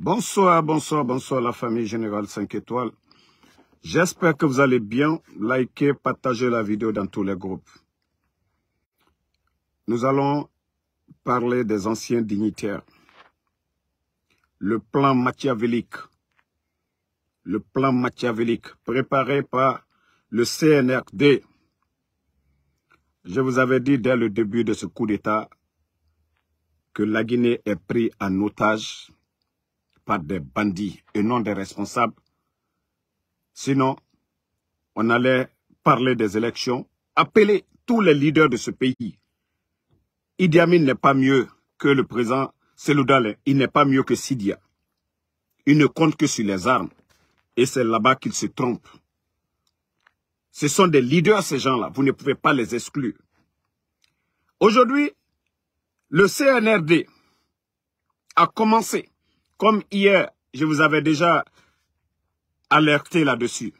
Bonsoir, bonsoir, bonsoir la famille Générale 5 étoiles. J'espère que vous allez bien. liker, partager la vidéo dans tous les groupes. Nous allons parler des anciens dignitaires. Le plan machiavélique. Le plan machiavélique préparé par le CNRD. Je vous avais dit dès le début de ce coup d'État que la Guinée est prise en otage des bandits et non des responsables. Sinon, on allait parler des élections, appeler tous les leaders de ce pays. Idi Amin n'est pas mieux que le président Seloudal, il n'est pas mieux que Sidia. Il ne compte que sur les armes. Et c'est là-bas qu'il se trompe. Ce sont des leaders, ces gens-là. Vous ne pouvez pas les exclure. Aujourd'hui, le CNRD a commencé comme hier, je vous avais déjà alerté là-dessus.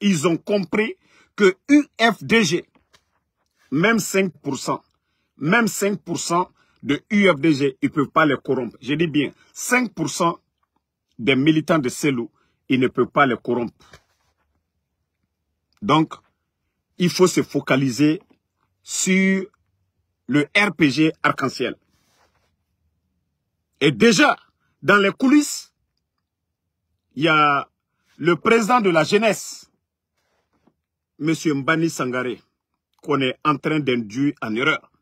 Ils ont compris que UFDG, même 5%, même 5% de UFDG, ils ne peuvent pas les corrompre. Je dis bien, 5% des militants de CELU, ils ne peuvent pas les corrompre. Donc, il faut se focaliser sur le RPG arc-en-ciel. Et déjà, dans les coulisses, il y a le président de la jeunesse, M. Mbani Sangaré, qu'on est en train d'induire en erreur.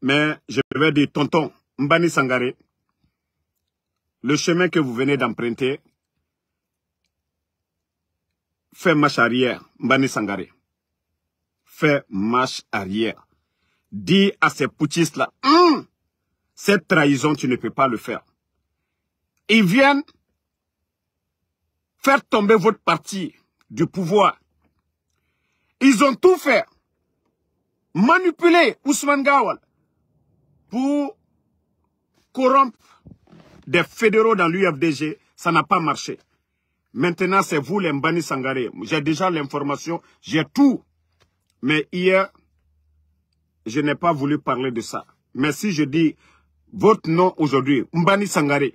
Mais je vais dire, tonton Mbani Sangaré, le chemin que vous venez d'emprunter fait marche arrière, Mbani Sangaré. Fait marche arrière. Dis à ces poutistes-là, hum, cette trahison, tu ne peux pas le faire. Ils viennent faire tomber votre parti du pouvoir. Ils ont tout fait. Manipuler Ousmane Gawal pour corrompre des fédéraux dans l'UFDG. Ça n'a pas marché. Maintenant, c'est vous les Mbani Sangaré. J'ai déjà l'information, j'ai tout. Mais hier, je n'ai pas voulu parler de ça. Mais si je dis votre nom aujourd'hui, Mbani Sangaré,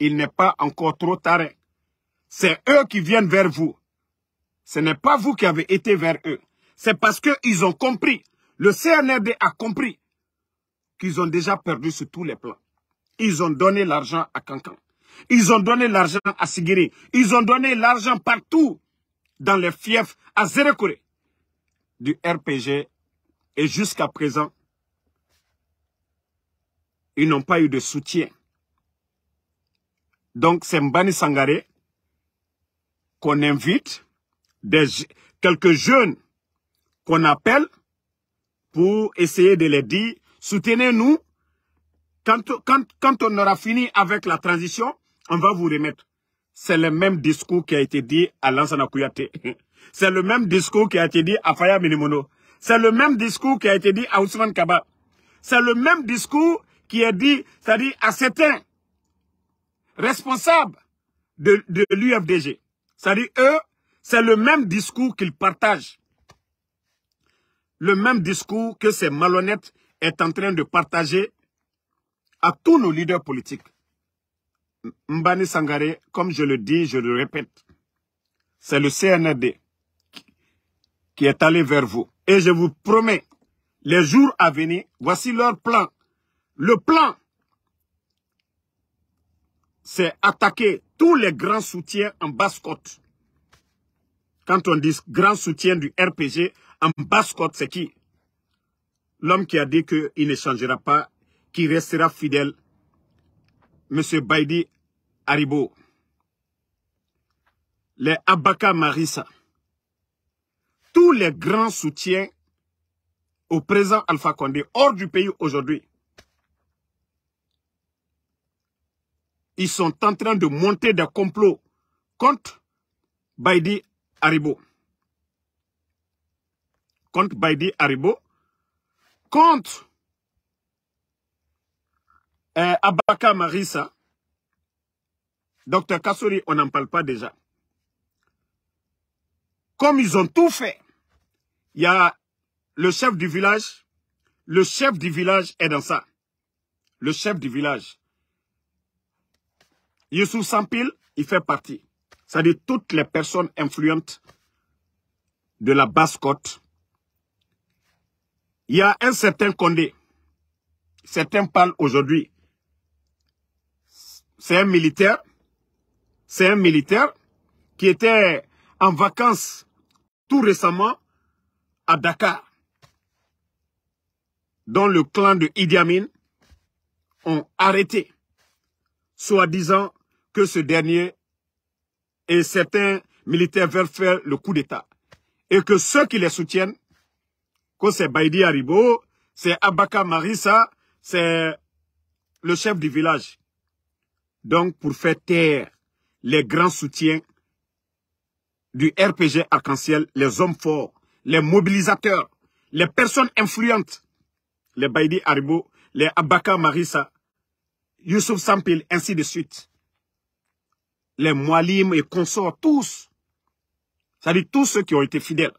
il n'est pas encore trop tard. C'est eux qui viennent vers vous. Ce n'est pas vous qui avez été vers eux. C'est parce qu'ils ont compris. Le CNRD a compris qu'ils ont déjà perdu sur tous les plans. Ils ont donné l'argent à Cancan. Ils ont donné l'argent à Sigiri. Ils ont donné l'argent partout dans les fiefs à Zérekouré. du RPG. Et jusqu'à présent, ils n'ont pas eu de soutien donc c'est Mbani Sangare qu'on invite, des, quelques jeunes qu'on appelle pour essayer de les dire, soutenez-nous. Quand, on aura fini avec la transition, on va vous remettre. C'est le même discours qui a été dit à Lansana Kouyaté. C'est le même discours qui a été dit à Faya Minimono. C'est le même discours qui a été dit à Ousmane Kaba. C'est le même discours qui est dit, c'est-à-dire à certains responsable de, l'UFDG. C'est-à-dire, eux, c'est le même discours qu'ils partagent. Le même discours que ces malhonnêtes est en train de partager à tous nos leaders politiques. Mbani Sangare, comme je le dis, je le répète, c'est le CNRD qui est allé vers vous. Et je vous promets, les jours à venir, voici leur plan. Le plan c'est attaquer tous les grands soutiens en basse-côte. Quand on dit grand soutien du RPG, en basse-côte, c'est qui L'homme qui a dit qu'il ne changera pas, qui restera fidèle, Monsieur Baidi Haribo. Les Abaka Marissa. Tous les grands soutiens au présent Alpha Condé, hors du pays aujourd'hui, ils sont en train de monter des complots contre Baidi Haribo. Contre Baidi Haribo. Contre euh, Abaka Marissa. Docteur Kassori, on n'en parle pas déjà. Comme ils ont tout fait, il y a le chef du village. Le chef du village est dans ça. Le chef du village. Yusuf Sampil, il fait partie. C'est-à-dire toutes les personnes influentes de la basse-côte. Il y a un certain Condé. Certains parlent aujourd'hui. C'est un militaire. C'est un militaire qui était en vacances tout récemment à Dakar, dont le clan de Idi ont arrêté, soi-disant que ce dernier et certains militaires veulent faire le coup d'État. Et que ceux qui les soutiennent, que c'est Baïdi Haribo, c'est Abaka Marissa, c'est le chef du village. Donc, pour faire taire les grands soutiens du RPG Arc-en-Ciel, les hommes forts, les mobilisateurs, les personnes influentes, les Baïdi Haribo, les Abaka Marissa, Youssouf Sampil, ainsi de suite les Moalim et consorts, tous. C'est-à-dire tous ceux qui ont été fidèles.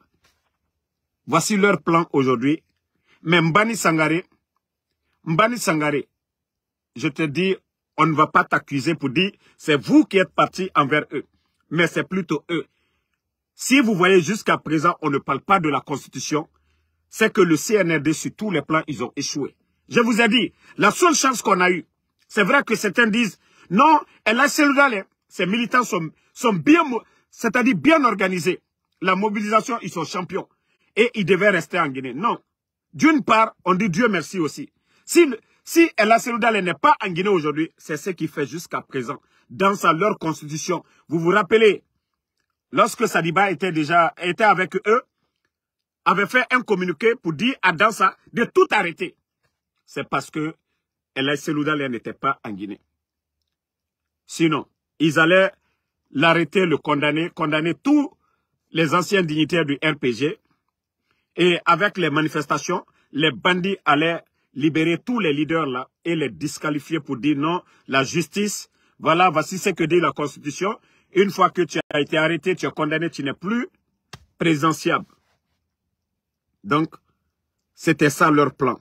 Voici leur plan aujourd'hui. Mais Mbani Sangare, Mbani Sangare, je te dis, on ne va pas t'accuser pour dire c'est vous qui êtes parti envers eux. Mais c'est plutôt eux. Si vous voyez jusqu'à présent, on ne parle pas de la Constitution, c'est que le CNRD, sur tous les plans, ils ont échoué. Je vous ai dit, la seule chance qu'on a eue, c'est vrai que certains disent, non, elle a cellulaire, ces militants sont, sont bien, c'est-à-dire bien organisés. La mobilisation, ils sont champions. Et ils devaient rester en Guinée. Non. D'une part, on dit Dieu merci aussi. Si, si El Seloudale n'est pas en Guinée aujourd'hui, c'est ce qu'il fait jusqu'à présent. Dans sa, leur constitution, vous vous rappelez, lorsque Sadiba était déjà était avec eux, avait fait un communiqué pour dire à Dansa de tout arrêter. C'est parce que El Asseloudal n'était pas en Guinée. Sinon, ils allaient l'arrêter, le condamner, condamner tous les anciens dignitaires du RPG. Et avec les manifestations, les bandits allaient libérer tous les leaders là et les disqualifier pour dire non, la justice, voilà, voici ce que dit la Constitution. Une fois que tu as été arrêté, tu es condamné, tu n'es plus présentiable. Donc, c'était ça leur plan.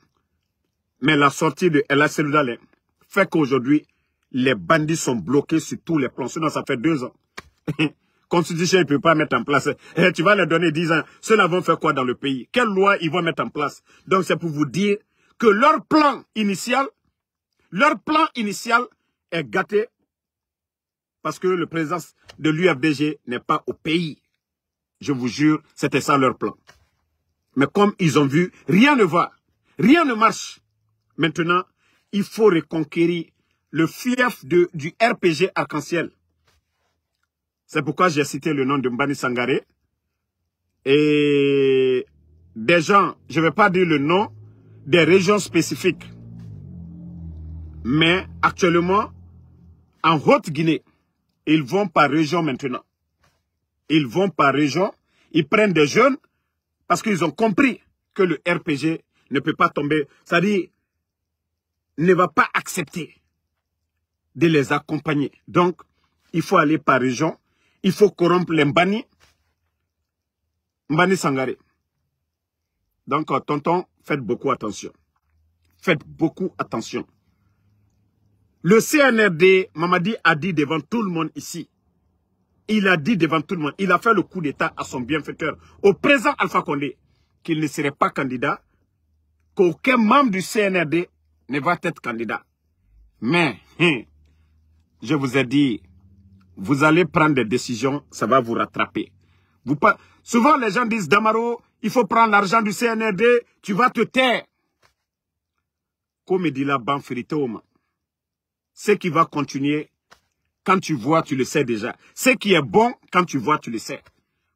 Mais la sortie de El d'Alem fait qu'aujourd'hui, les bandits sont bloqués sur tous les plans. Sinon, ça fait deux ans. Constitution, ils ne peuvent pas mettre en place. Et eh, tu vas leur donner 10 ans. Ceux-là vont faire quoi dans le pays Quelle loi ils vont mettre en place Donc, c'est pour vous dire que leur plan initial, leur plan initial est gâté parce que le présence de l'UFDG n'est pas au pays. Je vous jure, c'était ça leur plan. Mais comme ils ont vu, rien ne va, rien ne marche. Maintenant, il faut reconquérir le fief du RPG Arc-en-Ciel. C'est pourquoi j'ai cité le nom de Mbani Sangaré. Et des gens, je ne vais pas dire le nom, des régions spécifiques. Mais actuellement, en Haute-Guinée, ils vont par région maintenant. Ils vont par région, ils prennent des jeunes parce qu'ils ont compris que le RPG ne peut pas tomber. C'est-à-dire, ne va pas accepter de les accompagner. Donc, il faut aller par région. Il faut corrompre les Mbani. Mbani sangare. Donc, euh, tonton, faites beaucoup attention. Faites beaucoup attention. Le CNRD, Mamadi a dit devant tout le monde ici, il a dit devant tout le monde, il a fait le coup d'État à son bienfaiteur, au présent Alpha Condé, qu'il ne serait pas candidat, qu'aucun membre du CNRD ne va être candidat. Mais, hein, je vous ai dit, vous allez prendre des décisions, ça va vous rattraper. Souvent, les gens disent, Damaro, il faut prendre l'argent du CNRD, tu vas te taire. Comme dit la Banferitoma, ce qui va continuer, quand tu vois, tu le sais déjà. Ce qui est bon, quand tu vois, tu le sais.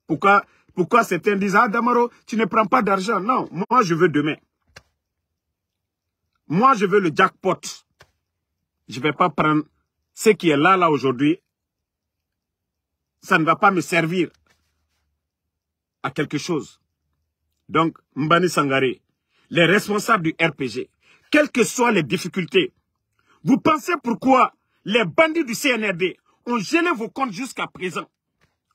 Pourquoi, pourquoi certains disent, ah Damaro, tu ne prends pas d'argent Non, moi je veux demain. Moi je veux le jackpot. Je ne vais pas prendre ce qui est là, là aujourd'hui, ça ne va pas me servir à quelque chose. Donc, Mbani Sangare, les responsables du RPG, quelles que soient les difficultés, vous pensez pourquoi les bandits du CNRD ont gelé vos comptes jusqu'à présent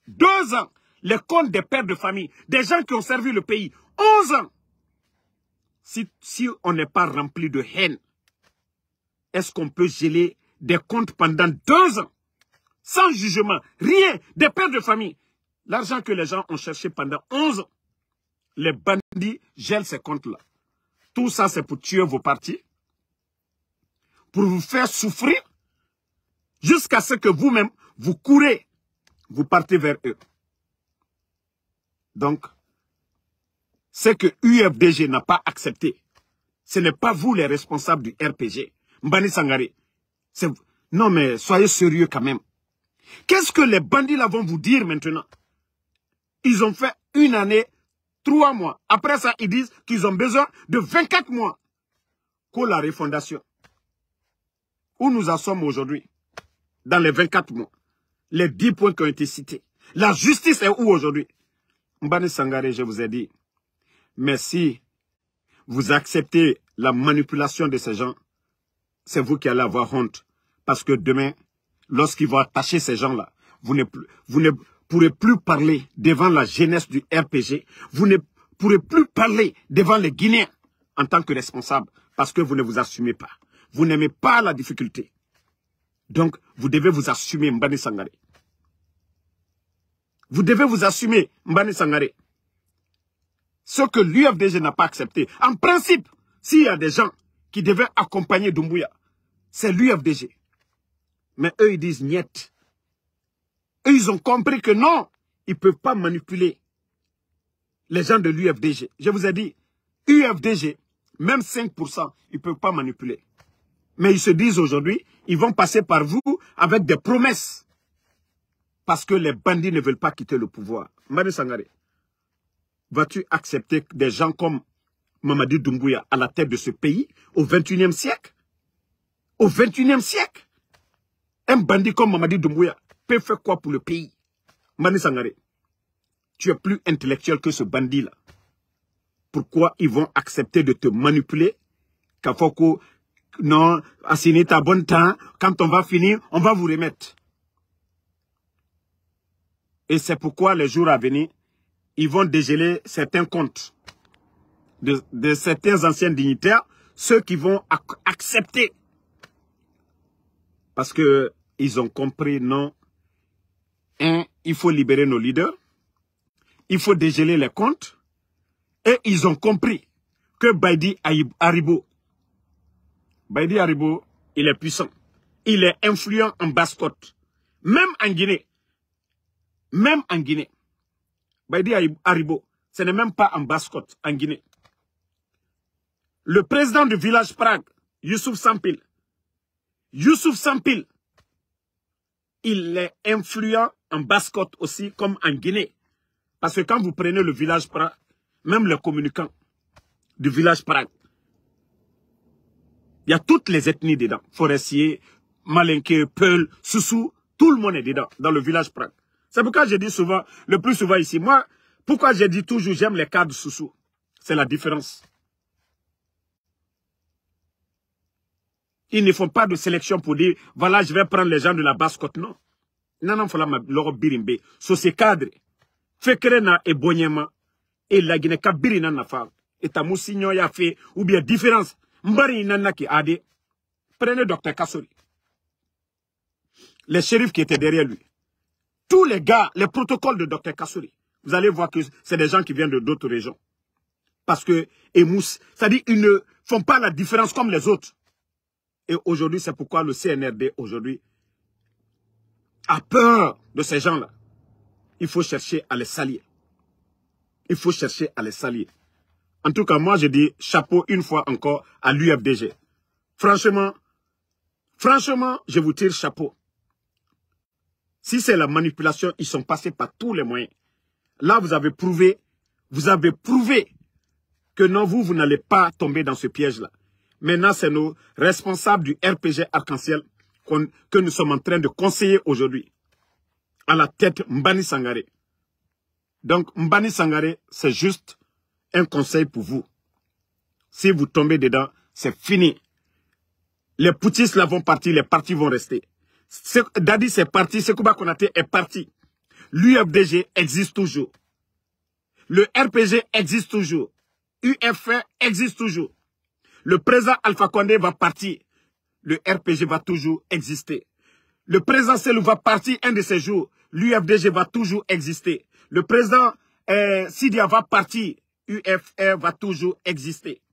Deux ans, les comptes des pères de famille, des gens qui ont servi le pays, onze ans. Si, si on n'est pas rempli de haine, est-ce qu'on peut geler des comptes pendant deux ans, sans jugement, rien, des pères de famille. L'argent que les gens ont cherché pendant 11 ans, les bandits gèlent ces comptes-là. Tout ça, c'est pour tuer vos partis, pour vous faire souffrir, jusqu'à ce que vous-même, vous courez, vous partez vers eux. Donc, ce que UFDG n'a pas accepté, ce n'est pas vous les responsables du RPG. Mbani Sangaré, non, mais soyez sérieux quand même. Qu'est-ce que les bandits là vont vous dire maintenant Ils ont fait une année, trois mois. Après ça, ils disent qu'ils ont besoin de 24 mois pour la refondation. Où nous en sommes aujourd'hui Dans les 24 mois. Les 10 points qui ont été cités. La justice est où aujourd'hui Mbani Sangare, je vous ai dit. Mais si vous acceptez la manipulation de ces gens, c'est vous qui allez avoir honte. Parce que demain, lorsqu'ils vont attacher ces gens-là, vous ne, vous ne pourrez plus parler devant la jeunesse du RPG. Vous ne pourrez plus parler devant les Guinéens en tant que responsable parce que vous ne vous assumez pas. Vous n'aimez pas la difficulté. Donc, vous devez vous assumer, Mbani Sangare. Vous devez vous assumer, Mbani Sangare. Ce que l'UFDG n'a pas accepté. En principe, s'il y a des gens qui devaient accompagner Doumbouya, c'est l'UFDG. Mais eux, ils disent niet. Eux, ils ont compris que non, ils ne peuvent pas manipuler les gens de l'UFDG. Je vous ai dit, UFDG, même 5%, ils ne peuvent pas manipuler. Mais ils se disent aujourd'hui, ils vont passer par vous avec des promesses. Parce que les bandits ne veulent pas quitter le pouvoir. Marie Sangare, vas-tu accepter des gens comme Mamadou Doumbouya à la tête de ce pays au 21e siècle au 21e siècle, un bandit comme Mamadi Doumbouya peut faire quoi pour le pays Mani Sangare, tu es plus intellectuel que ce bandit-là. Pourquoi ils vont accepter de te manipuler Kafoko, non, ta bonne temps, quand on va finir, on va vous remettre. Et c'est pourquoi les jours à venir, ils vont dégeler certains comptes de, certains anciens dignitaires, ceux qui vont accepter parce que ils ont compris, non, un, il faut libérer nos leaders, il faut dégeler les comptes, et ils ont compris que Baidi Aribo, Baidi Aribo, il est puissant, il est influent en basse-côte, même en Guinée, même en Guinée. Baidi Aribo, ce n'est même pas en basse-côte, en Guinée. Le président du village Prague, Youssouf Sampil, Youssouf Sampil, il est influent en Basse-Côte aussi, comme en Guinée. Parce que quand vous prenez le village Prague, même les communicants du village Prague, il y a toutes les ethnies dedans. Forestiers, Malinké, Peul, Soussou, tout le monde est dedans, dans le village Prague. C'est pourquoi je dis souvent, le plus souvent ici, moi, pourquoi je dis toujours j'aime les cadres Soussou C'est la différence. Ils ne font pas de sélection pour dire, voilà, je vais prendre les gens de la basse-côte. Non. Non, non, voilà, leur birimbe. Sous ces cadre. Fekrena et Bonyema. Et la Guinée, Kabirina n'a pas. Et ta moussignon y a fait, ou bien différence. Mbari n'a qui a dit. Prenez docteur Kassouri. Les shérifs qui étaient derrière lui. Tous les gars, les protocoles de docteur Kassouri. Vous allez voir que c'est des gens qui viennent de d'autres régions. Parce que, et mousse, c'est-à-dire, ils ne font pas la différence comme les autres. Et aujourd'hui, c'est pourquoi le CNRD, aujourd'hui, a peur de ces gens-là. Il faut chercher à les salir. Il faut chercher à les salir. En tout cas, moi, je dis chapeau une fois encore à l'UFDG. Franchement, franchement, je vous tire chapeau. Si c'est la manipulation, ils sont passés par tous les moyens. Là, vous avez prouvé, vous avez prouvé que non, vous, vous n'allez pas tomber dans ce piège-là. Maintenant, c'est nos responsables du RPG Arc-en-Ciel que nous sommes en train de conseiller aujourd'hui. À la tête, Mbani Sangare. Donc, Mbani Sangare, c'est juste un conseil pour vous. Si vous tombez dedans, c'est fini. Les poutistes là vont partir, les partis vont rester. Dadi, c'est parti. Sekouba Konate est parti. L'UFDG existe toujours. Le RPG existe toujours. UFA existe toujours. Le président Alpha Condé va partir. Le RPG va toujours exister. Le président Selou va partir un de ces jours. L'UFDG va toujours exister. Le président Sidi euh, Sidia va partir. UFR va toujours exister.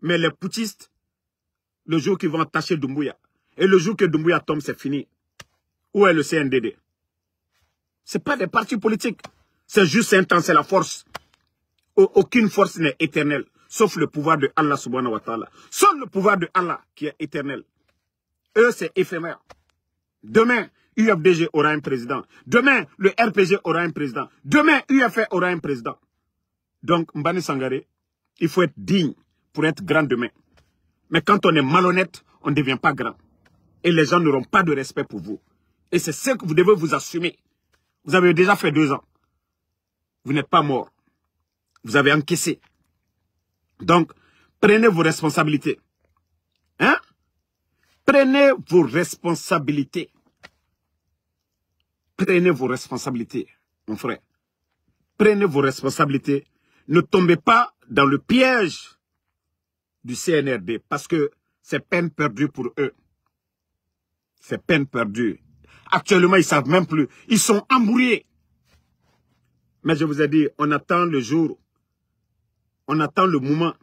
Mais les poutistes, le jour qu'ils vont attacher Doumbouya, et le jour que Doumbouya tombe, c'est fini. Où est le CNDD Ce pas des partis politiques. C'est juste un temps, c'est la force. Aucune force n'est éternelle sauf le pouvoir de Allah subhanahu wa ta'ala. Seul le pouvoir de Allah qui est éternel. Eux, c'est éphémère. Demain, UFDG aura un président. Demain, le RPG aura un président. Demain, UFR aura un président. Donc, Mbani Sangare, il faut être digne pour être grand demain. Mais quand on est malhonnête, on ne devient pas grand. Et les gens n'auront pas de respect pour vous. Et c'est ce que vous devez vous assumer. Vous avez déjà fait deux ans. Vous n'êtes pas mort. Vous avez encaissé. Donc, prenez vos responsabilités. Hein? Prenez vos responsabilités. Prenez vos responsabilités, mon frère. Prenez vos responsabilités. Ne tombez pas dans le piège du CNRD parce que c'est peine perdue pour eux. C'est peine perdue. Actuellement, ils ne savent même plus. Ils sont embrouillés. Mais je vous ai dit, on attend le jour on attend le moment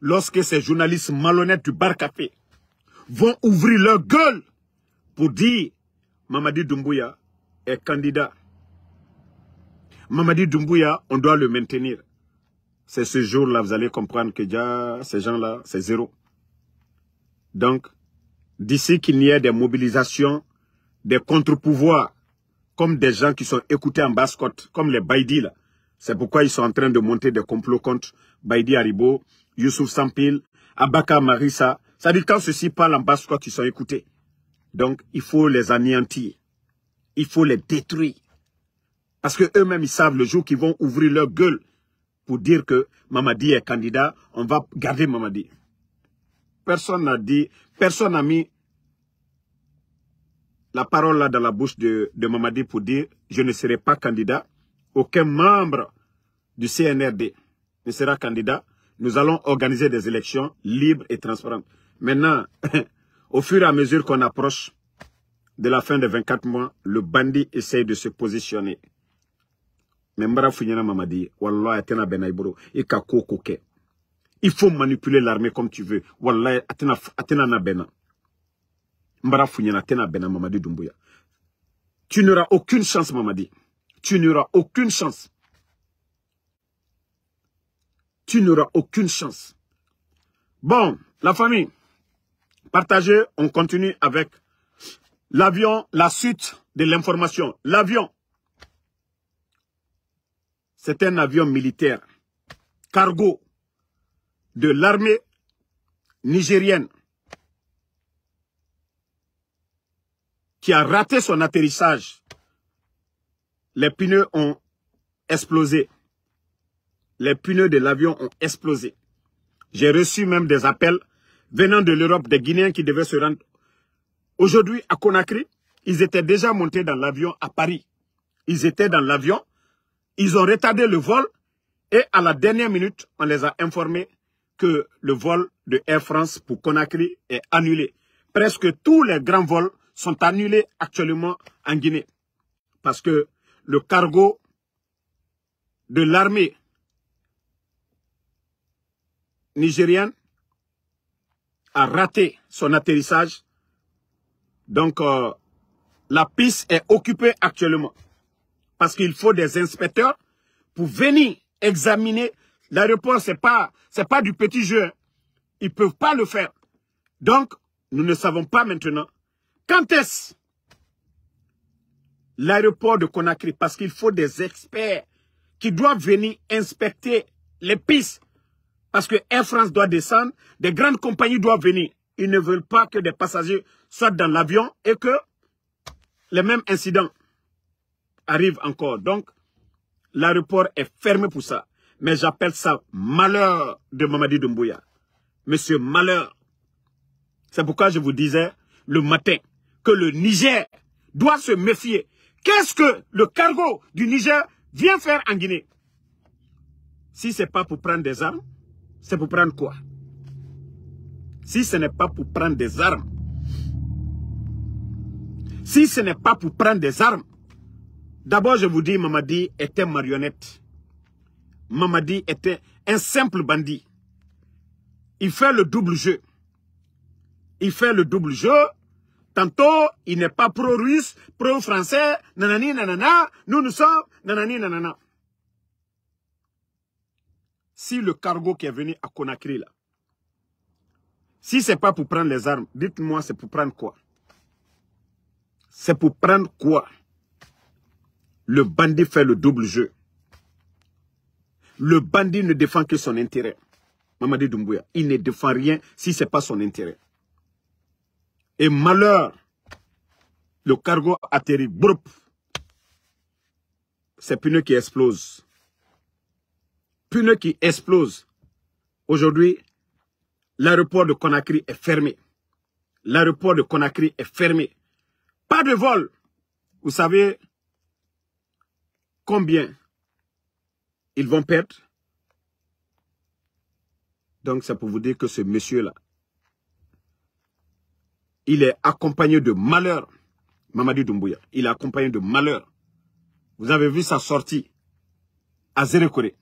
lorsque ces journalistes malhonnêtes du bar café vont ouvrir leur gueule pour dire Mamadi Doumbouya est candidat. Mamadi Doumbouya, on doit le maintenir. C'est ce jour-là, vous allez comprendre que déjà, ces gens-là, c'est zéro. Donc, d'ici qu'il n'y ait des mobilisations, des contre-pouvoirs, comme des gens qui sont écoutés en basse-côte, comme les Baïdi, là, c'est pourquoi ils sont en train de monter des complots contre Baidi Haribo, Youssouf Sampil, Abaka Marissa. Ça que quand ceux-ci parlent en basse, quoi qu'ils sont écoutés. Donc, il faut les anéantir. Il faut les détruire. Parce que eux-mêmes, ils savent le jour qu'ils vont ouvrir leur gueule pour dire que Mamadi est candidat, on va garder Mamadi. Personne n'a dit, personne n'a mis la parole là dans la bouche de, de Mamadi pour dire je ne serai pas candidat aucun membre du CNRD ne sera candidat. Nous allons organiser des élections libres et transparentes. Maintenant, au fur et à mesure qu'on approche de la fin des 24 mois, le bandit essaye de se positionner. Il faut manipuler l'armée comme tu veux. atena Tu n'auras aucune chance, Mamadi tu n'auras aucune chance. Tu n'auras aucune chance. Bon, la famille, partagez, on continue avec l'avion, la suite de l'information. L'avion, c'est un avion militaire, cargo de l'armée nigérienne qui a raté son atterrissage les pneus ont explosé. Les pneus de l'avion ont explosé. J'ai reçu même des appels venant de l'Europe, des Guinéens qui devaient se rendre. Aujourd'hui, à Conakry, ils étaient déjà montés dans l'avion à Paris. Ils étaient dans l'avion, ils ont retardé le vol et à la dernière minute, on les a informés que le vol de Air France pour Conakry est annulé. Presque tous les grands vols sont annulés actuellement en Guinée. Parce que le cargo de l'armée nigérienne a raté son atterrissage. Donc, euh, la piste est occupée actuellement parce qu'il faut des inspecteurs pour venir examiner. L'aéroport, ce n'est pas, pas du petit jeu. Ils ne peuvent pas le faire. Donc, nous ne savons pas maintenant quand est-ce l'aéroport de Conakry parce qu'il faut des experts qui doivent venir inspecter les pistes. Parce que Air France doit descendre, des grandes compagnies doivent venir. Ils ne veulent pas que des passagers soient dans l'avion et que les mêmes incidents arrivent encore. Donc, l'aéroport est fermé pour ça. Mais j'appelle ça malheur de Mamadi Doumbouya. Monsieur malheur. C'est pourquoi je vous disais le matin que le Niger doit se méfier Qu'est-ce que le cargo du Niger vient faire en Guinée Si ce n'est pas pour prendre des armes, c'est pour prendre quoi Si ce n'est pas pour prendre des armes, si ce n'est pas pour prendre des armes, d'abord je vous dis, Mamadi était marionnette. Mamadi était un simple bandit. Il fait le double jeu. Il fait le double jeu Tantôt, il n'est pas pro-russe, pro-français, nanani, nanana, nous nous sommes, nanani, nanana. Si le cargo qui est venu à Conakry, là, si n'est pas pour prendre les armes, dites-moi, c'est pour prendre quoi C'est pour prendre quoi Le bandit fait le double jeu. Le bandit ne défend que son intérêt. Mamadi Doumbouya, il ne défend rien si ce n'est pas son intérêt. Et malheur, le cargo atterrit, c'est puneux qui explose. Puneux qui explose. Aujourd'hui, l'aéroport de Conakry est fermé. L'aéroport de Conakry est fermé. Pas de vol. Vous savez combien ils vont perdre Donc c'est pour vous dire que ce monsieur-là, il est accompagné de malheur. Mamadi Doumbouya, il est accompagné de malheur. Vous avez vu sa sortie à Zérekouré.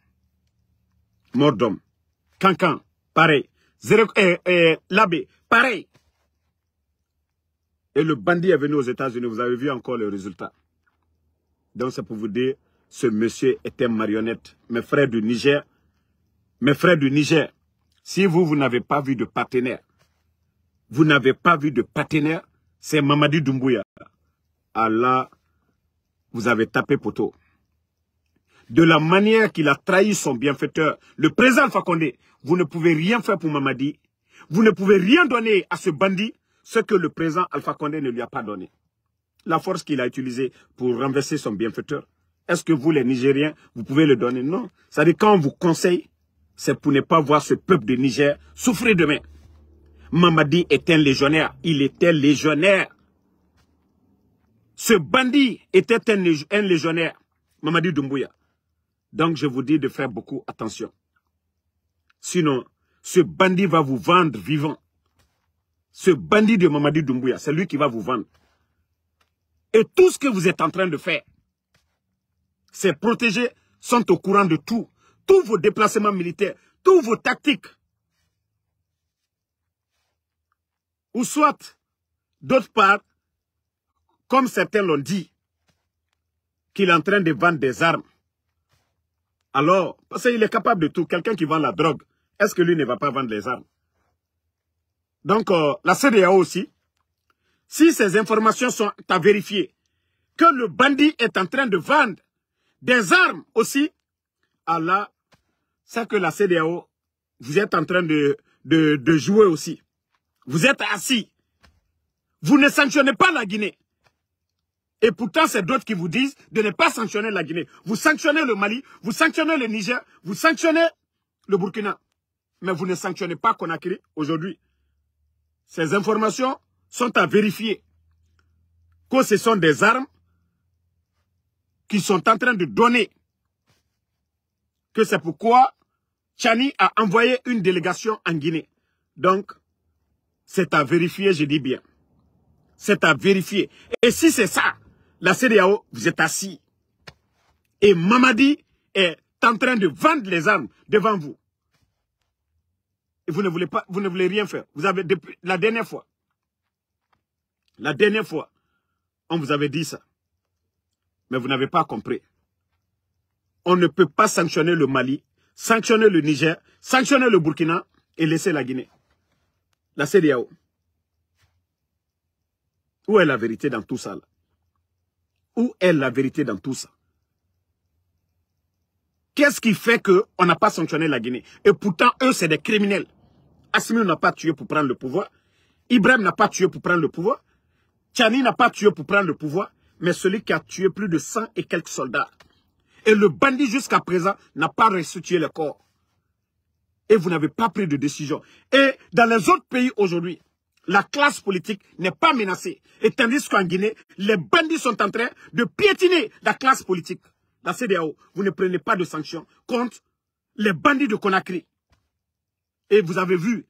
Mort d'homme. Cancan, pareil. Eh, eh, l'abbé, pareil. Et le bandit est venu aux États-Unis. Vous avez vu encore le résultat. Donc c'est pour vous dire, ce monsieur était marionnette. Mes frères du Niger, mes frères du Niger, si vous, vous n'avez pas vu de partenaire, vous n'avez pas vu de partenaire, c'est Mamadi Doumbouya. Allah, vous avez tapé poteau. De la manière qu'il a trahi son bienfaiteur, le président Condé, vous ne pouvez rien faire pour Mamadi. Vous ne pouvez rien donner à ce bandit, ce que le président Alpha Condé ne lui a pas donné. La force qu'il a utilisée pour renverser son bienfaiteur, est-ce que vous, les Nigériens, vous pouvez le donner Non. C'est-à-dire, quand on vous conseille, c'est pour ne pas voir ce peuple de Niger souffrir demain. Mamadi est un légionnaire. Il était légionnaire. Ce bandit était un, légionnaire. Mamadi Doumbouya. Donc je vous dis de faire beaucoup attention. Sinon, ce bandit va vous vendre vivant. Ce bandit de Mamadi Doumbouya, c'est lui qui va vous vendre. Et tout ce que vous êtes en train de faire, c'est protéger, sont au courant de tout. Tous vos déplacements militaires, toutes vos tactiques, Ou soit, d'autre part, comme certains l'ont dit, qu'il est en train de vendre des armes. Alors, parce qu'il est capable de tout, quelqu'un qui vend la drogue, est-ce que lui ne va pas vendre les armes Donc, euh, la CDAO aussi, si ces informations sont à vérifier, que le bandit est en train de vendre des armes aussi, alors, ça que la CDAO, vous êtes en train de, de, de jouer aussi. Vous êtes assis. Vous ne sanctionnez pas la Guinée. Et pourtant, c'est d'autres qui vous disent de ne pas sanctionner la Guinée. Vous sanctionnez le Mali, vous sanctionnez le Niger, vous sanctionnez le Burkina. Mais vous ne sanctionnez pas Conakry aujourd'hui. Ces informations sont à vérifier. Que ce sont des armes qui sont en train de donner. Que c'est pourquoi Chani a envoyé une délégation en Guinée. Donc, c'est à vérifier, je dis bien. C'est à vérifier. Et si c'est ça, la CDAO, vous êtes assis. Et Mamadi est en train de vendre les armes devant vous. Et vous ne voulez pas, vous ne voulez rien faire. Vous avez, depuis la dernière fois, la dernière fois, on vous avait dit ça. Mais vous n'avez pas compris. On ne peut pas sanctionner le Mali, sanctionner le Niger, sanctionner le Burkina et laisser la Guinée la CDAO. Où est la vérité dans tout ça Où est la vérité dans tout ça Qu'est-ce qui fait qu'on n'a pas sanctionné la Guinée Et pourtant, eux, c'est des criminels. Assimi n'a pas tué pour prendre le pouvoir. Ibrahim n'a pas tué pour prendre le pouvoir. Tchani n'a pas tué pour prendre le pouvoir. Mais celui qui a tué plus de 100 et quelques soldats. Et le bandit jusqu'à présent n'a pas restitué le corps et vous n'avez pas pris de décision. Et dans les autres pays aujourd'hui, la classe politique n'est pas menacée. Et tandis qu'en Guinée, les bandits sont en train de piétiner la classe politique. La CDAO, vous ne prenez pas de sanctions contre les bandits de Conakry. Et vous avez vu,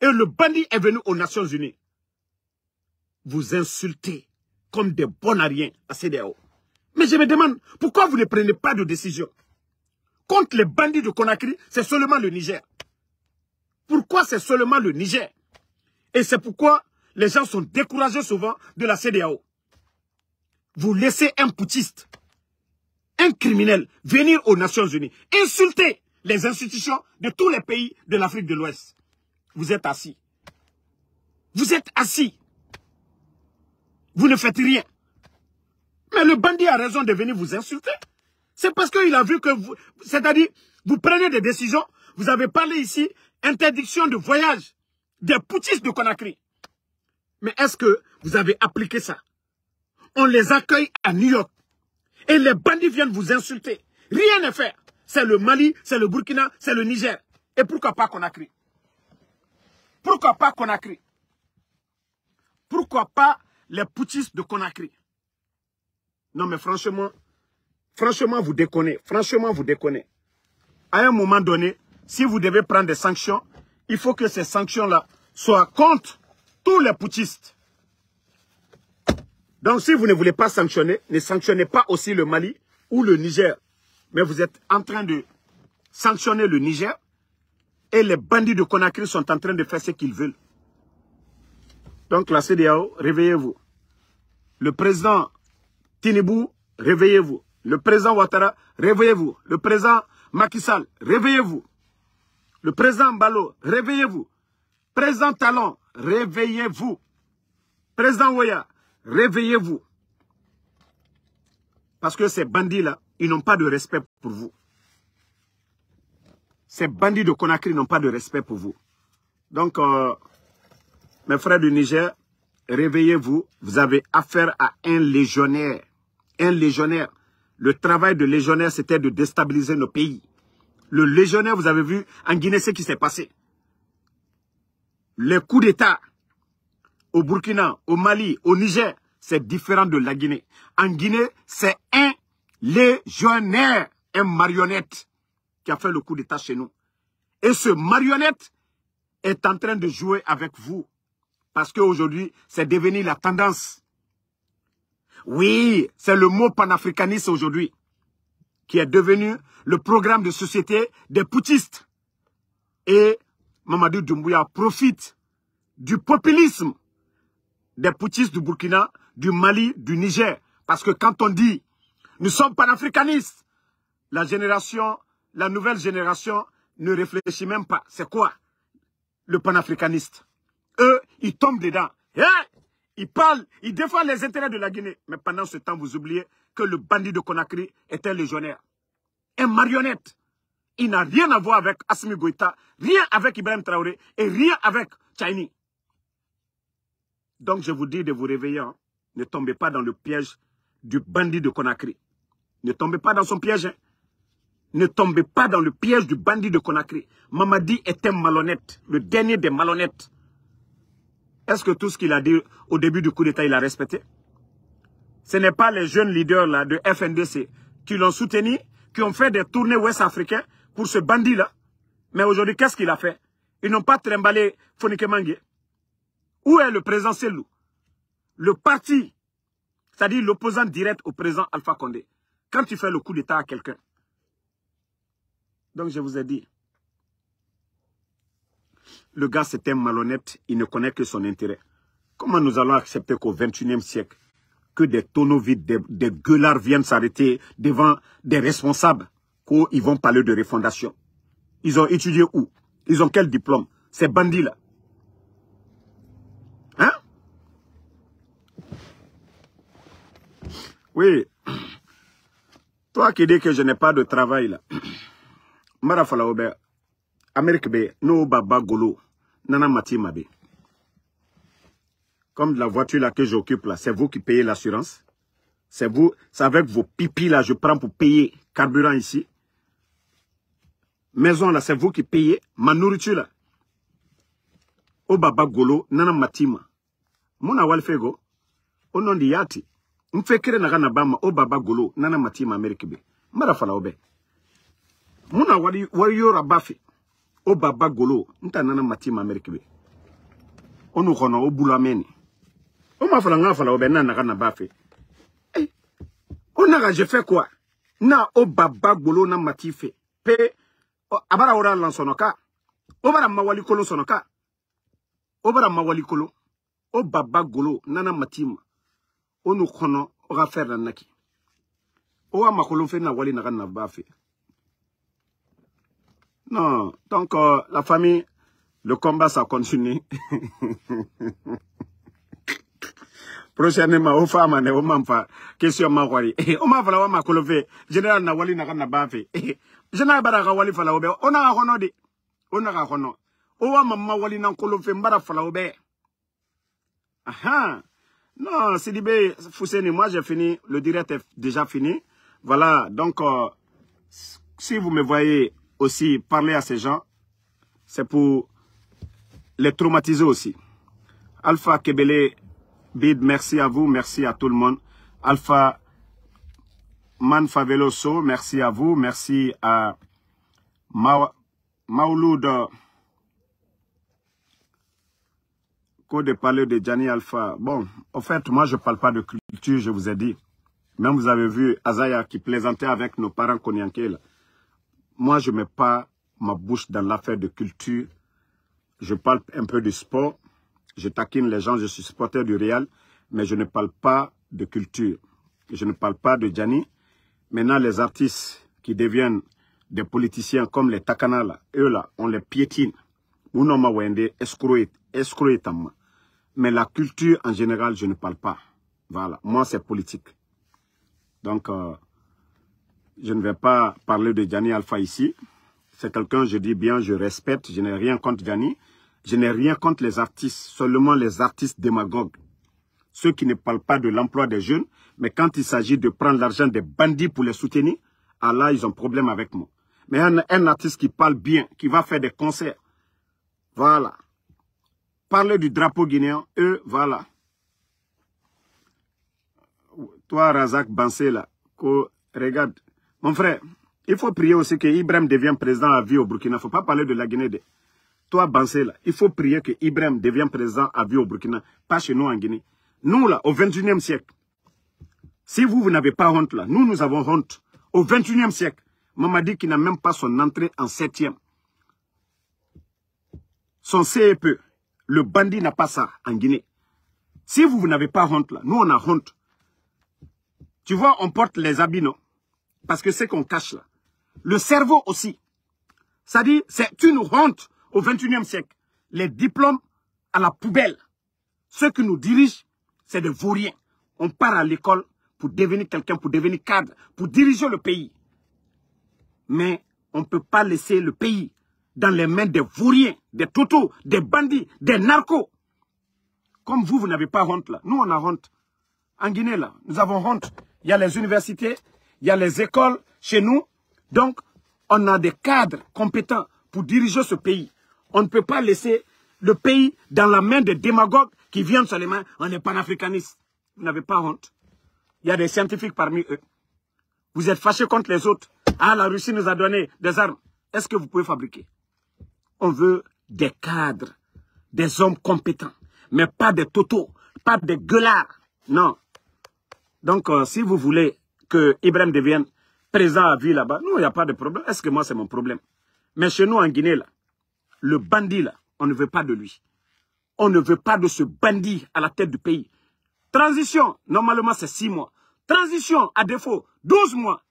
et le bandit est venu aux Nations Unies. Vous insultez comme des bonariens la CDAO. Mais je me demande, pourquoi vous ne prenez pas de décision contre les bandits de Conakry, c'est seulement le Niger. Pourquoi c'est seulement le Niger Et c'est pourquoi les gens sont découragés souvent de la CDAO. Vous laissez un putiste, un criminel, venir aux Nations Unies, insulter les institutions de tous les pays de l'Afrique de l'Ouest. Vous êtes assis. Vous êtes assis. Vous ne faites rien. Mais le bandit a raison de venir vous insulter. C'est parce qu'il a vu que vous, c'est-à-dire, vous prenez des décisions, vous avez parlé ici, interdiction de voyage des poutistes de Conakry. Mais est-ce que vous avez appliqué ça On les accueille à New York. Et les bandits viennent vous insulter. Rien n'est fait. C'est le Mali, c'est le Burkina, c'est le Niger. Et pourquoi pas Conakry Pourquoi pas Conakry Pourquoi pas les poutistes de Conakry Non mais franchement, Franchement, vous déconnez. Franchement, vous déconnez. À un moment donné, si vous devez prendre des sanctions, il faut que ces sanctions-là soient contre tous les putistes. Donc, si vous ne voulez pas sanctionner, ne sanctionnez pas aussi le Mali ou le Niger. Mais vous êtes en train de sanctionner le Niger et les bandits de Conakry sont en train de faire ce qu'ils veulent. Donc, la CDAO, réveillez-vous. Le président Tinibou, réveillez-vous. Le président Ouattara, réveillez-vous. Le président Macky Sall, réveillez-vous. Le président Mbalo, réveillez-vous. Président Talon, réveillez-vous. Président Oya, réveillez-vous. Parce que ces bandits-là, ils n'ont pas de respect pour vous. Ces bandits de Conakry n'ont pas de respect pour vous. Donc, euh, mes frères du Niger, réveillez-vous. Vous avez affaire à un légionnaire. Un légionnaire. Le travail de légionnaire, c'était de déstabiliser nos pays. Le légionnaire, vous avez vu en Guinée ce qui s'est passé. Les coups d'État au Burkina, au Mali, au Niger, c'est différent de la Guinée. En Guinée, c'est un légionnaire, un marionnette qui a fait le coup d'État chez nous. Et ce marionnette est en train de jouer avec vous. Parce qu'aujourd'hui, c'est devenu la tendance. Oui, c'est le mot panafricaniste aujourd'hui qui est devenu le programme de société des poutistes. Et Mamadou Doumbouya profite du populisme des poutistes du Burkina, du Mali, du Niger. Parce que quand on dit « nous sommes panafricanistes », la génération, la nouvelle génération ne réfléchit même pas. C'est quoi le panafricaniste Eux, ils tombent dedans. Il parle, il défend les intérêts de la Guinée. Mais pendant ce temps, vous oubliez que le bandit de Conakry est un légionnaire. Un marionnette. Il n'a rien à voir avec Asmi Goïta, rien avec Ibrahim Traoré et rien avec Chani. Donc je vous dis de vous réveiller. Hein. Ne tombez pas dans le piège du bandit de Conakry. Ne tombez pas dans son piège. Hein. Ne tombez pas dans le piège du bandit de Conakry. Mamadi est un malhonnête, le dernier des malhonnêtes. Est-ce que tout ce qu'il a dit au début du coup d'État, il a respecté Ce n'est pas les jeunes leaders là, de FNDC qui l'ont soutenu, qui ont fait des tournées ouest africaines pour ce bandit-là. Mais aujourd'hui, qu'est-ce qu'il a fait Ils n'ont pas trimballé Fonike Mangue. Où est le président Selou Le parti, c'est-à-dire l'opposant direct au président Alpha Condé, quand tu fais le coup d'État à quelqu'un. Donc je vous ai dit, le gars, c'était malhonnête, il ne connaît que son intérêt. Comment nous allons accepter qu'au 21 siècle, que des tonneaux vides, des, gueulards viennent s'arrêter devant des responsables qu'ils vont parler de refondation Ils ont étudié où Ils ont quel diplôme Ces bandits-là. Hein Oui. Toi qui dis que je n'ai pas de travail là. Marafala Aubert, amérique be n'o baba golo nana mati mabe comme la voiture là que j'occupe là c'est vous qui payez l'assurance c'est vous c'est avec vos pipis là je prends pour payer carburant ici maison là c'est vous qui payez ma nourriture là o oh baba golo nana matima muna walfego di yati mfekere na gana bama o oh baba golo nana matima amérique be mara fala obe muna wari wari yo o baba golo nta nana mati ma amerika be onu kono o bula meni o ma fala nga fala o be na na kana bafe eh on a je fais quoi na o baba golo na mati fe pe o, abara ora lan sonoka o bara mawali kolo sonoka o bara mawali kolo o baba golo nana matima onu kono o ga ferna naki o wa makolon fe na wali na kana bafe Non, donc euh, la famille, le combat, ça continue. prochainement o fa on ne man fa question ma wali. on ma fala ma kolofe general na wali na kana ba eh, general bara wali fala obe. on ona ka On de ona ka hono o wa mamma wali na kolofe mbara fala obe. Ah aha non Sidibé Fousseni moi j'ai fini le direct est déjà fini voilà donc euh, si vous me voyez aussi parler à ces gens, c'est pour les traumatiser aussi. Alpha Kebele, Bid, merci à vous, merci à tout le monde. Alpha Manfaveloso, merci à vous, merci à Ma Maouloud de parler de Gianni Alpha. Bon, en fait, moi, je parle pas de culture, je vous ai dit. Même vous avez vu Azaya qui plaisantait avec nos parents Konyanké, là. Moi, je ne mets pas ma bouche dans l'affaire de culture. Je parle un peu du sport. Je taquine les gens, je suis supporter du Real, mais je ne parle pas de culture. Je ne parle pas de Gianni. Maintenant, les artistes qui deviennent des politiciens comme les Takana, eux là, on les piétine. wende Mais la culture en général, je ne parle pas. Voilà, moi c'est politique. Donc, euh, je ne vais pas parler de Gianni Alpha ici. C'est quelqu'un, je dis bien, je respecte, je n'ai rien contre Gianni. Je n'ai rien contre les artistes, seulement les artistes démagogues. Ceux qui ne parlent pas de l'emploi des jeunes, mais quand il s'agit de prendre l'argent des bandits pour les soutenir, alors ah ils ont problème avec moi. Mais un, un artiste qui parle bien, qui va faire des concerts, voilà. Parler du drapeau guinéen, eux, voilà. Toi, Razak Bansé, là, regarde, mon frère, il faut prier aussi que Ibrahim devienne président à vie au Burkina. Il ne faut pas parler de la Guinée. Toi, Bansé, là, il faut prier que Ibrahim devienne président à vie au Burkina, pas chez nous en Guinée. Nous, là, au 21e siècle, si vous, vous n'avez pas honte, là, nous, nous avons honte. Au 21e siècle, Mamadi qui n'a même pas son entrée en 7e. Son CEP, e, le bandit n'a pas ça en Guinée. Si vous, vous n'avez pas honte, là, nous, on a honte. Tu vois, on porte les habits, non parce que c'est qu'on cache là. Le cerveau aussi. Ça dit, c'est une honte au XXIe siècle. Les diplômes à la poubelle. Ceux qui nous dirigent, c'est des vauriens. On part à l'école pour devenir quelqu'un, pour devenir cadre, pour diriger le pays. Mais on ne peut pas laisser le pays dans les mains des vauriens, des totos, des bandits, des narcos. Comme vous, vous n'avez pas honte là. Nous, on a honte. En Guinée, là, nous avons honte. Il y a les universités, il y a les écoles chez nous. Donc, on a des cadres compétents pour diriger ce pays. On ne peut pas laisser le pays dans la main des démagogues qui viennent sur les mains. on est panafricaniste. Vous n'avez pas honte. Il y a des scientifiques parmi eux. Vous êtes fâchés contre les autres. Ah, la Russie nous a donné des armes. Est-ce que vous pouvez fabriquer On veut des cadres, des hommes compétents, mais pas des totaux, pas des gueulards. Non. Donc, euh, si vous voulez que Ibrahim devienne présent à vie là-bas, nous, il n'y a pas de problème. Est-ce que moi, c'est mon problème Mais chez nous, en Guinée, là, le bandit, là, on ne veut pas de lui. On ne veut pas de ce bandit à la tête du pays. Transition, normalement, c'est six mois. Transition, à défaut, 12 mois.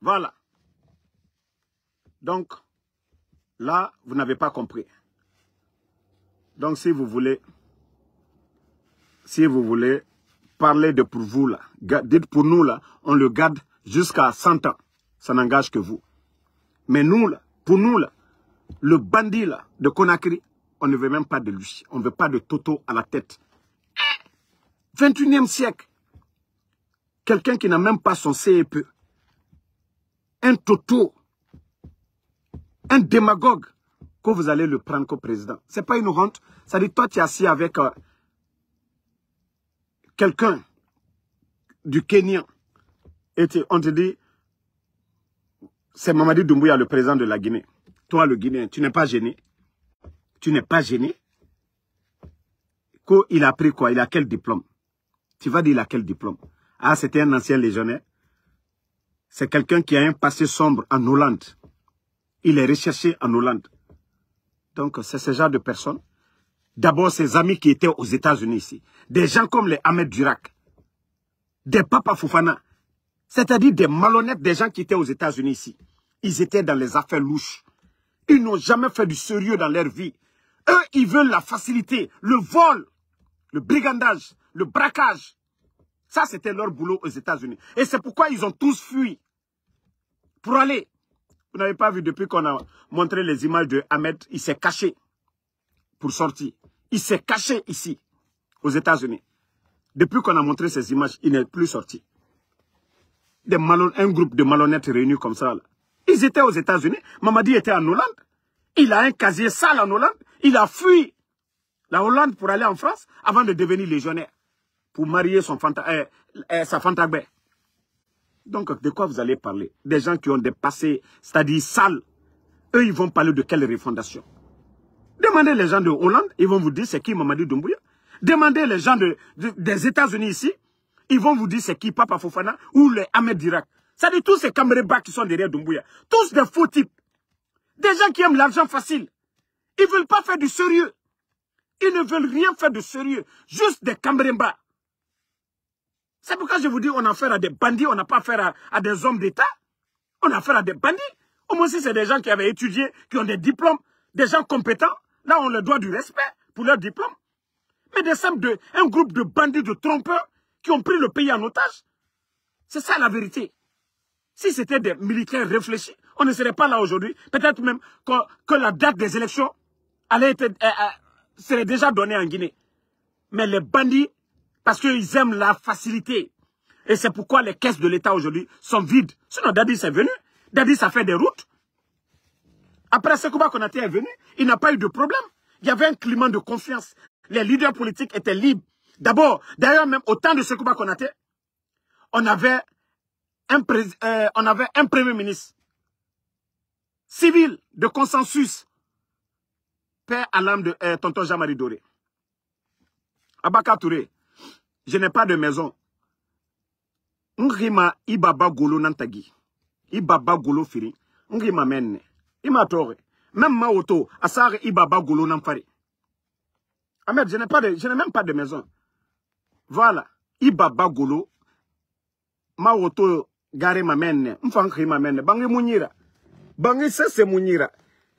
Voilà. Donc, là, vous n'avez pas compris. Donc, si vous voulez, si vous voulez parlez de pour vous là, dites pour nous là, on le garde jusqu'à 100 ans. Ça n'engage que vous. Mais nous là, pour nous là, le bandit là de Conakry, on ne veut même pas de lui. On ne veut pas de Toto à la tête. 21e siècle, quelqu'un qui n'a même pas son CEP, e. un Toto, un démagogue, que vous allez le prendre comme président. C'est pas une honte. Ça dit, toi, tu es assis avec... Euh, quelqu'un du Kenya était, on te dit, c'est Mamadi Doumbouya, le président de la Guinée. Toi, le Guinéen, tu n'es pas gêné. Tu n'es pas gêné. Il a pris quoi Il a quel diplôme Tu vas dire, il a quel diplôme Ah, c'était un ancien légionnaire. C'est quelqu'un qui a un passé sombre en Hollande. Il est recherché en Hollande. Donc, c'est ce genre de personne. D'abord, ses amis qui étaient aux États-Unis ici des gens comme les Ahmed Durac, des Papa Foufana, c'est-à-dire des malhonnêtes, des gens qui étaient aux États-Unis ici. Ils étaient dans les affaires louches. Ils n'ont jamais fait du sérieux dans leur vie. Eux, ils veulent la facilité, le vol, le brigandage, le braquage. Ça, c'était leur boulot aux États-Unis. Et c'est pourquoi ils ont tous fui pour aller. Vous n'avez pas vu depuis qu'on a montré les images de Ahmed, il s'est caché pour sortir. Il s'est caché ici aux États-Unis. Depuis qu'on a montré ces images, il n'est plus sorti. Des un groupe de malhonnêtes réunis comme ça. Ils étaient aux États-Unis. Mamadi était en Hollande. Il a un casier sale en Hollande. Il a fui la Hollande pour aller en France avant de devenir légionnaire. Pour marier son fanta euh, euh, sa fantagbe. Donc, de quoi vous allez parler Des gens qui ont des passés, c'est-à-dire sales. Eux, ils vont parler de quelle refondation Demandez les gens de Hollande, ils vont vous dire c'est qui Mamadi Doumbouya Demandez les gens des États-Unis ici, ils vont vous dire c'est qui Papa Fofana ou les Ahmed Dirac. Ça dit tous ces bas qui sont derrière Doumbouya. Tous des faux types. Des gens qui aiment l'argent facile. Ils veulent pas faire du sérieux. Ils ne veulent rien faire de sérieux. Juste des bas. C'est pourquoi je vous dis, on a affaire à des bandits, on n'a pas affaire à, des hommes d'État. On a affaire à des bandits. Au moins si c'est des gens qui avaient étudié, qui ont des diplômes, des gens compétents. Là, on leur doit du respect pour leur diplôme. Mais des sommes de, un groupe de bandits, de trompeurs qui ont pris le pays en otage. C'est ça la vérité. Si c'était des militaires réfléchis, on ne serait pas là aujourd'hui. Peut-être même que, la date des élections allait euh, euh, serait déjà donnée en Guinée. Mais les bandits, parce qu'ils aiment la facilité. Et c'est pourquoi les caisses de l'État aujourd'hui sont vides. Sinon, Dadi est venu. Dadi a fait des routes. Après Sekouba Konaté est venu, il n'a pas eu de problème. Il y avait un climat de confiance les leaders politiques étaient libres. D'abord, d'ailleurs même au temps de ce Konaté, on avait un, euh, on avait un premier ministre civil de consensus, père à l'âme de euh, tonton Jean-Marie Doré. Abaka Touré, je n'ai pas de maison. Ngrima ibaba golo nantagi. Ibaba golo firi. Ngrima menne. Ima tore. Même ma auto, asare ibaba golo nanfari. Ahmed, je n'ai de, je n'ai même pas de maison. Voilà. Iba Golo. Ma auto gare ma menne. Je ma menne. Bangi munyira. Bangi sese munyira.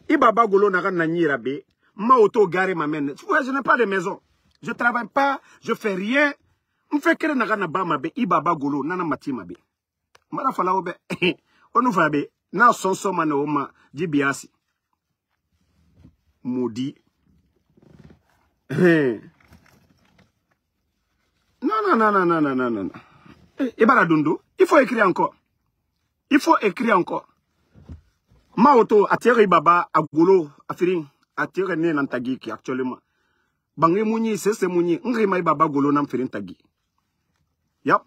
Je Golo rien rien. be. Ma auto gare ma menne. Tu je n'ai pas de maison. Je travaille pas. Je fais rien. Mfekere naga na ma be. rien. Golo. Nana matima be. Mara fala obe. Onufa be. Na son soma oma. Jibiasi. Maudit. Non, hmm. non, non, non, non, non, non, non. Eh, dundu il faut écrire encore. Il faut écrire encore. Maoto, Atire Baba, Agolo, Afirin, Atire Nen Antagi, qui actuellement. Bangé Mouni, Sese Mouni, Ngrimai Baba Golo Namfirin Tagi. Yep.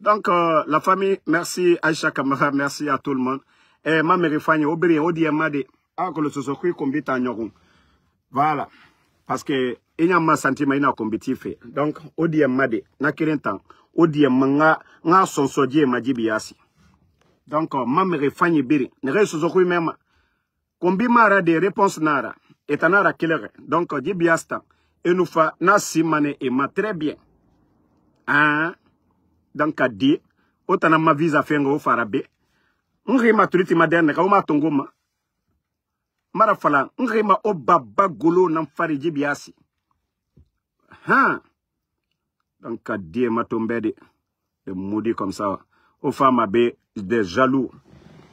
Donc, euh, la famille, merci Aïcha Kamara, merci à tout le monde. Et eh, ma mère Fanny, Obérien, Odiemade, ah, Akolo Sosokui, Kombita Nyorun. Voilà. parce que i ɲa ma santima i n'a kɔnbiti fɛ donc o euh, diɛ ma de na kelen tan o diɛ ma n ka n ka sɔnsɔji ye maji bi yasi donc n ma mɛgɛ fan ye biri nɛgɛ ye sɔsɔ koyi mɛn ma kɔnbi ma yɛrɛ de réponse euh, n'a yɛrɛ et ta n'a yɛrɛ kelen kɛ donc ji bi yasi tan e n'u fa n'a si ma ne e ma très bien hein donc ka di o tana ma visa fɛn kɛ o fara be n k'i ma turiti ma dɛ nɛgɛ o ma tongo ma mara fala au Baba golo nan mfariji biasi ha donc kadie matombede de maudit comme ça au femme be, des jaloux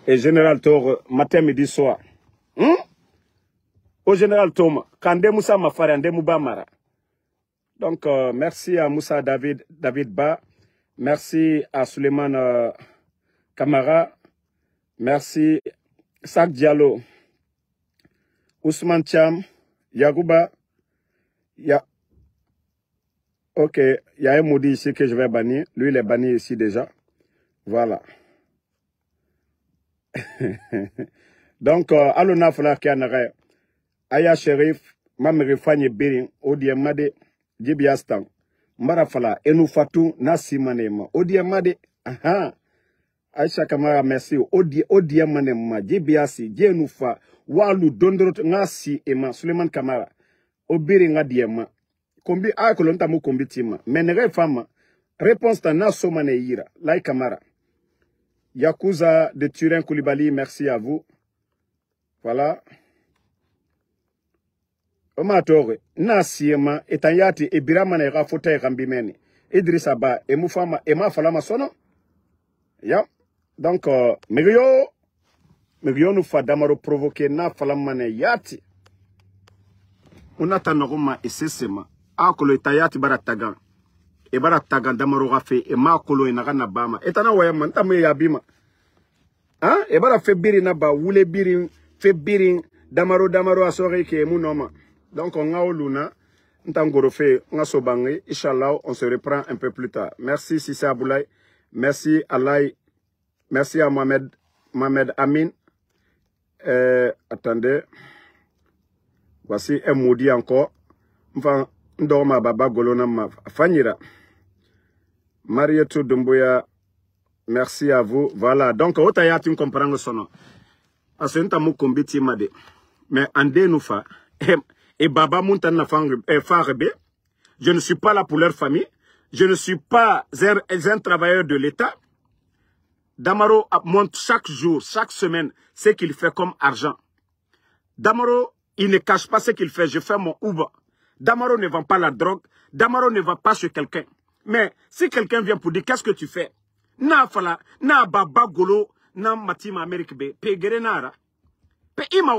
et général Tor matin midi soir hmm? au général Tom kande Moussa mafari ande Mara. donc euh, merci à Moussa David David Ba merci à Suleiman euh, Kamara merci Sak Diallo Ousmane Cham, Yagouba, ya... Ok, il y a un ici que je vais bannir. Lui, il est banni ici déjà. Voilà. Donc, Alouna euh, alona aya Sherif, mamere fanye birin, odie made, mara fala, enufatu nasi manema, odie made, aha, Aisha Kamara, merci, odie, odie manema, walu dondorot nga si ema Suleiman Kamara obiri nga diema kombi a ko lonta mu kombi tima men re fama réponse ta na soma ne yira lai Kamara Yakuza de Turin Koulibaly merci à vous voilà oma tore na siema etanyati ebirama na ga fota ga mbimene Idrissa Ba emufama ema falama sono ya yeah. donc euh, miliyoni fa damaro provoke n'a fala maneyati yati unata nogo ma esesema akolo ita yati bara e bara damaro gafe e ma kolo e na bama etana waya man tamu bima ha e barafé ba wule biri fe birin damaro damaro asore ke mu noma donc on a oluna so ngasobangi inshallah on se reprend un peu plus tard merci Sissa Aboulay merci Alay merci à Mohamed Mohamed Amin euh, attendez. Voici un maudit encore. Enfin, Ndorma Baba Golonama Fanyira. Marietou Dumbuya, merci à vous. Voilà. Donc, Otaya, tu comprends le son. Asunta Mukumbiti Made. Mais en Noufa, et Baba Mountan eh, Farbe, je ne suis pas là pour leur famille. Je ne suis pas un travailleur de l'État. Damaro montre chaque jour, chaque semaine, ce qu'il fait comme argent. Damaro, il ne cache pas ce qu'il fait. Je fais mon Uber. Damaro ne vend pas la drogue. Damaro ne va pas chez quelqu'un. Mais si quelqu'un vient pour dire qu'est-ce que tu fais Na fala, na baba golo, na matima Amerique be, pegere nara. Pe ima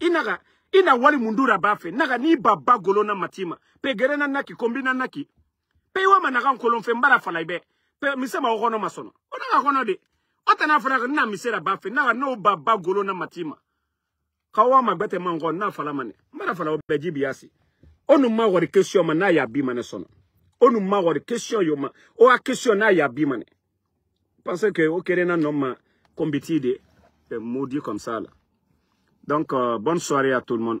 inaga, ina wali mundura bafe, naga ni baba golo na matima. Pegere na naki, kombina naki. Pe iwa managa nkolonfe mbara fala Pe misema ogono masono. Onaga gono de. ata n'a fana n'a misera ba fɛ n'a n'o baba golo na matima ka wa ma gbɛtɛ man kɔ n'a fala mane mara fala o biasi onu bi yasi o nu ma wari question ma n'a y'a bi mane sɔnɔ o ma wari question yo ma o a question n'a y'a bi mane parce que o kɛra na nɔ ma compétit de eh, maudit comme ça là donc euh, bonne soirée à tout le monde